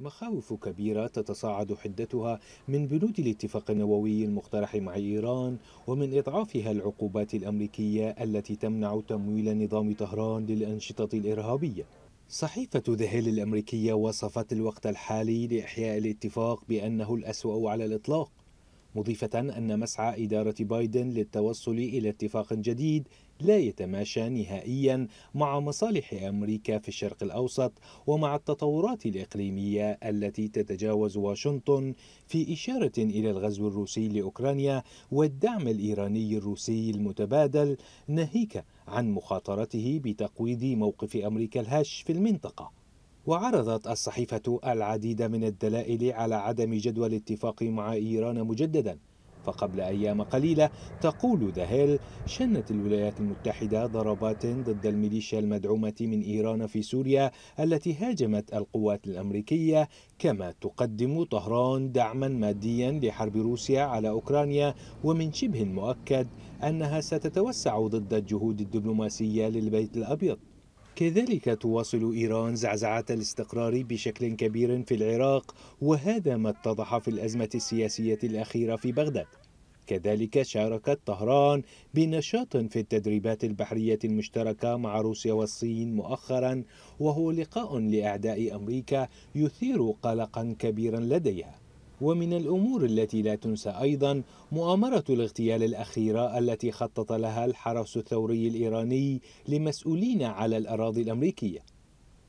مخاوف كبيرة تتصاعد حدتها من بنود الاتفاق النووي المقترح مع إيران ومن إضعافها العقوبات الأمريكية التي تمنع تمويل نظام طهران للأنشطة الإرهابية صحيفة ذهل الأمريكية وصفت الوقت الحالي لإحياء الاتفاق بأنه الأسوأ على الإطلاق مضيفة أن مسعى إدارة بايدن للتوصل إلى اتفاق جديد لا يتماشى نهائيا مع مصالح أمريكا في الشرق الأوسط ومع التطورات الإقليمية التي تتجاوز واشنطن في إشارة إلى الغزو الروسي لأوكرانيا والدعم الإيراني الروسي المتبادل ناهيك عن مخاطرته بتقويض موقف أمريكا الهش في المنطقة وعرضت الصحيفة العديد من الدلائل على عدم جدوى الاتفاق مع إيران مجددا فقبل أيام قليلة تقول دهيل شنت الولايات المتحدة ضربات ضد الميليشيا المدعومة من إيران في سوريا التي هاجمت القوات الأمريكية كما تقدم طهران دعما ماديا لحرب روسيا على أوكرانيا ومن شبه مؤكد أنها ستتوسع ضد الجهود الدبلوماسية للبيت الأبيض كذلك تواصل إيران زعزعة الاستقرار بشكل كبير في العراق وهذا ما اتضح في الأزمة السياسية الأخيرة في بغداد كذلك شاركت طهران بنشاط في التدريبات البحرية المشتركة مع روسيا والصين مؤخرا وهو لقاء لأعداء أمريكا يثير قلقا كبيرا لديها ومن الأمور التي لا تنسى أيضا مؤامرة الاغتيال الأخيرة التي خطط لها الحرس الثوري الإيراني لمسؤولين على الأراضي الأمريكية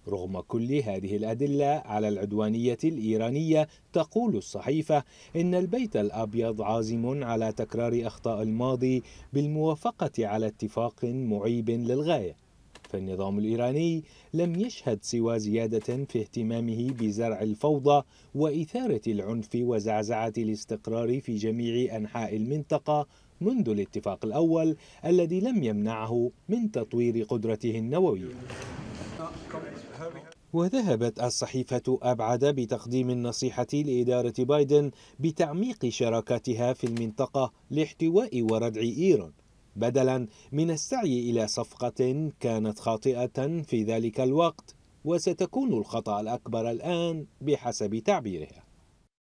رغم كل هذه الأدلة على العدوانية الإيرانية تقول الصحيفة إن البيت الأبيض عازم على تكرار أخطاء الماضي بالموافقة على اتفاق معيب للغاية فالنظام الإيراني لم يشهد سوى زيادة في اهتمامه بزرع الفوضى وإثارة العنف وزعزعة الاستقرار في جميع أنحاء المنطقة منذ الاتفاق الأول الذي لم يمنعه من تطوير قدرته النووية وذهبت الصحيفة أبعد بتقديم النصيحة لإدارة بايدن بتعميق شراكاتها في المنطقة لاحتواء وردع إيران بدلا من السعي إلى صفقة كانت خاطئة في ذلك الوقت وستكون الخطأ الأكبر الآن بحسب تعبيرها